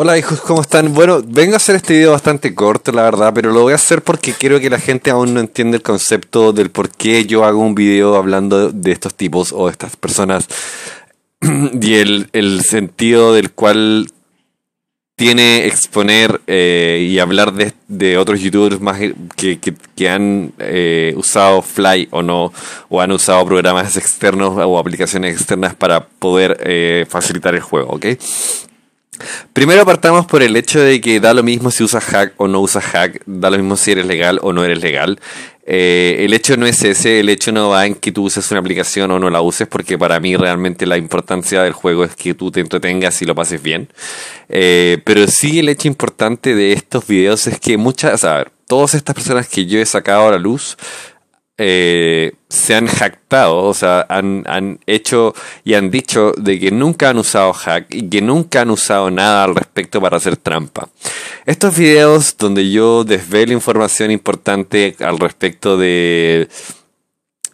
Hola hijos, ¿cómo están? Bueno, vengo a hacer este video bastante corto, la verdad, pero lo voy a hacer porque creo que la gente aún no entiende el concepto del por qué yo hago un video hablando de estos tipos o de estas personas y el, sentido del cual tiene exponer eh, y hablar de, otros youtubers más que, que, han eh, usado Fly o no, o han usado programas externos o aplicaciones externas para poder eh, facilitar el juego, ¿ok? Primero partamos por el hecho de que da lo mismo si usas hack o no usas hack, da lo mismo si eres legal o no eres legal. Eh, el hecho no es ese, el hecho no va en que tú uses una aplicación o no la uses, porque para mí realmente la importancia del juego es que tú te entretengas y lo pases bien. Eh, pero sí el hecho importante de estos videos es que muchas, a ver, todas estas personas que yo he sacado a la luz eh, se han jactado, o sea, han, han, hecho y han dicho de que nunca han usado hack y que nunca han usado nada al respecto para hacer trampa. Estos videos donde yo desvelo información importante al respecto de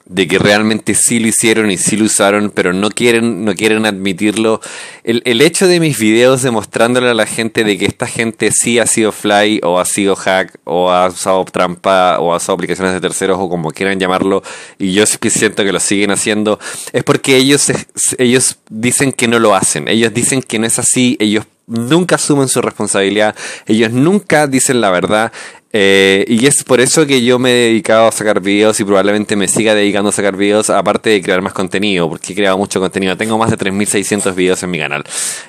de que realmente sí lo hicieron y sí lo usaron, pero no quieren, no quieren admitirlo. El, hecho de mis videos demostrándole a la gente de que esta gente sí ha sido fly o ha sido hack o ha usado trampa o ha usado aplicaciones de terceros o como quieran llamarlo, y yo siento que lo siguen haciendo, es porque ellos, ellos dicen que no lo hacen, ellos dicen que no es así, ellos nunca asumen su responsabilidad, ellos nunca dicen la verdad. Eh, y es por eso que yo me he dedicado a sacar videos y probablemente me siga dedicando a sacar videos, aparte de crear más contenido, porque he creado mucho contenido. Tengo más de 3.600 videos en mi canal,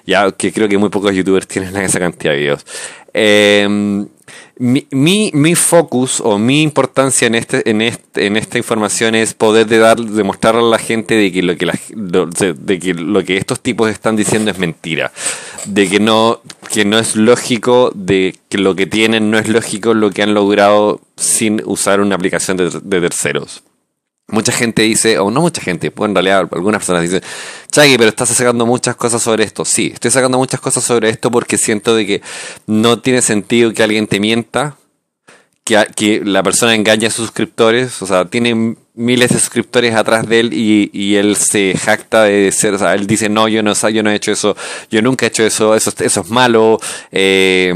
ya que creo que muy pocos youtubers tienen esa cantidad de videos. Em, mi, focus o mi importancia en, este, en, este, en esta información es poder de dar, demostrarle a la gente de que, lo que de lo que estos tipos están diciendo es mentira, de que no, que no es lógico, de que lo que tienen no es lógico, lo que han logrado sin usar una aplicación de terceros. Mucha gente dice, o no mucha gente, pues, en realidad algunas personas dicen, Chagi, pero estás sacando muchas cosas sobre esto. Sí, estoy sacando muchas cosas sobre esto porque siento de que no tiene sentido que alguien te mienta, que, la persona engaña a suscriptores, o sea, tiene miles de suscriptores atrás de él y, él se jacta de ser, o sea, él dice, no, yo no, yo no he hecho eso, yo nunca he hecho eso, eso, eso es malo. Eh,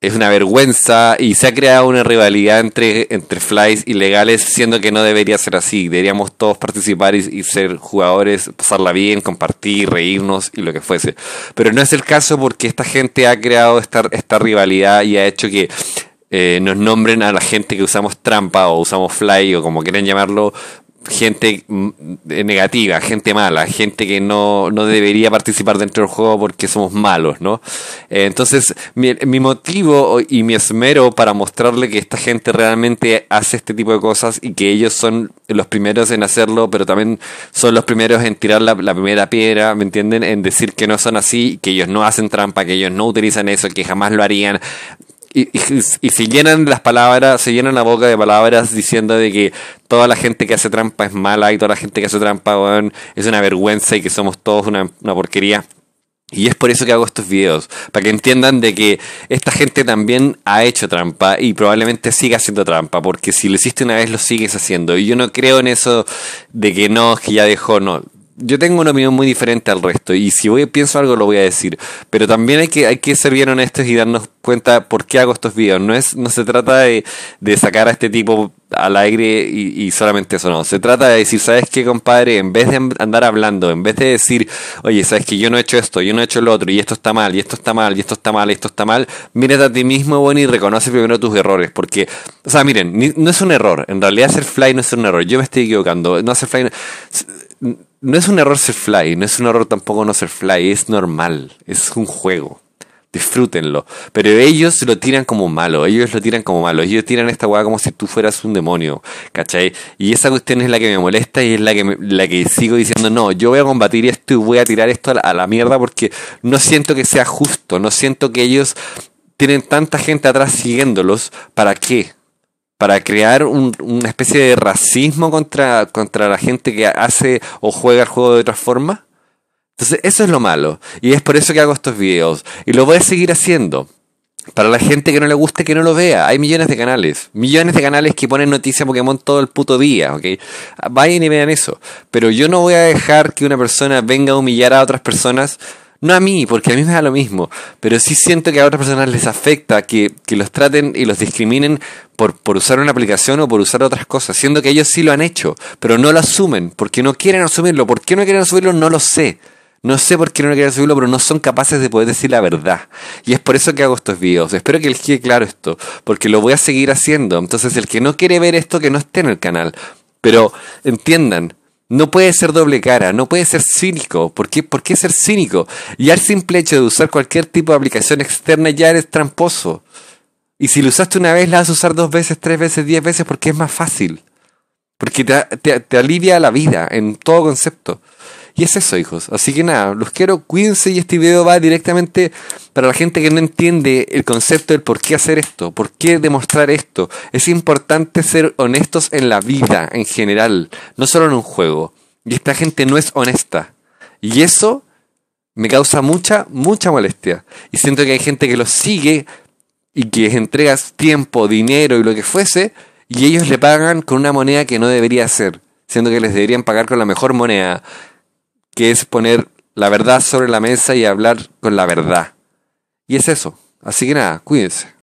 es una vergüenza y se ha creado una rivalidad entre, entre flies ilegales, siendo que no debería ser así. Deberíamos todos participar y, ser jugadores, pasarla bien, compartir, reírnos y lo que fuese. Pero no es el caso porque esta gente ha creado esta, rivalidad y ha hecho que eh, nos nombren a la gente que usamos trampa o usamos fly o como quieran llamarlo gente mm, eh, negativa, gente mala, gente que no, no, debería participar dentro del juego porque somos malos, ¿no? Eh, entonces, mi, motivo y mi esmero para mostrarle que esta gente realmente hace este tipo de cosas y que ellos son los primeros en hacerlo, pero también son los primeros en tirar la, la primera piedra, ¿me entienden? En decir que no son así, que ellos no hacen trampa, que ellos no utilizan eso, que jamás lo harían y, y, se llenan las palabras, se llenan la boca de palabras diciendo de que toda la gente que hace trampa es mala y toda la gente que hace trampa es una vergüenza y que somos todos una, una porquería. Y es por eso que hago estos videos, para que entiendan de que esta gente también ha hecho trampa y probablemente siga haciendo trampa, porque si lo hiciste una vez lo sigues haciendo. Y yo no creo en eso de que no, que ya dejó, no yo tengo una opinión muy diferente al resto y si voy pienso algo lo voy a decir, pero también hay que hay que ser bien honestos y darnos cuenta por qué hago estos videos. No es no se trata de, sacar a este tipo al aire y, solamente eso no. Se trata de decir, ¿sabes qué, compadre? En vez de andar hablando, en vez de decir, oye, ¿sabes que Yo no he hecho esto, yo no he hecho lo otro, y esto está mal, y esto está mal, y esto está mal, y esto está mal. Mírate a ti mismo, bueno, y reconoce primero tus errores, porque, o sea, miren, no es un error. En realidad, hacer fly no es un error. Yo me estoy equivocando. No hacer fly. No no es un error ser fly, no es un error tampoco no ser fly, es normal, es un juego. Disfrútenlo. Pero ellos lo tiran como malo, ellos lo tiran como malo, ellos tiran esta hueá como si tú fueras un demonio, ¿cachai? Y esa cuestión es la que me molesta y es la que, la que sigo diciendo, no, yo voy a combatir esto y voy a tirar esto a la, a la mierda porque no siento que sea justo, no siento que ellos tienen tanta gente atrás siguiéndolos, ¿para qué? para crear una especie de racismo contra, contra la gente que hace o juega el juego de otra forma. Entonces, eso es lo malo. Y es por eso que hago estos videos. Y lo voy a seguir haciendo. Para la gente que no le guste, que no lo vea. Hay millones de canales. Millones de canales que ponen noticias Pokémon todo el puto día, Vayan y vean eso. Pero yo no voy a dejar que una persona venga a humillar a otras personas no a mí, porque a mí me da lo mismo, pero sí siento que a otras personas les afecta que, los traten y los discriminen por, por, usar una aplicación o por usar otras cosas, siendo que ellos sí lo han hecho, pero no lo asumen, porque no quieren asumirlo. ¿Por qué no quieren asumirlo? No lo sé. No sé por qué no quieren asumirlo, pero no son capaces de poder decir la verdad. Y es por eso que hago estos videos. Espero que les quede claro esto, porque lo voy a seguir haciendo. Entonces, el que no quiere ver esto, que no esté en el canal. Pero entiendan, no puede ser doble cara, no puede ser cínico. ¿Por qué, ¿Por qué ser cínico? Y al simple hecho de usar cualquier tipo de aplicación externa ya eres tramposo. Y si lo usaste una vez, la vas a usar dos veces, tres veces, diez veces porque es más fácil. Porque te alivia la vida en todo concepto. Y es eso, hijos. Así que nada, los quiero, cuídense y este video va directamente para la gente que no entiende el concepto del por qué hacer esto, por qué demostrar esto. Es importante ser honestos en la vida en general, no solo en un juego. Y esta gente no es honesta. Y eso me causa mucha, mucha molestia. Y siento que hay gente que los sigue y que les entregas tiempo, dinero y lo que fuese, y ellos le pagan con una moneda que no debería ser, siendo que les deberían pagar con la mejor moneda, que es poner la verdad sobre la mesa y hablar con la verdad. Y es eso. Así que nada, cuídense.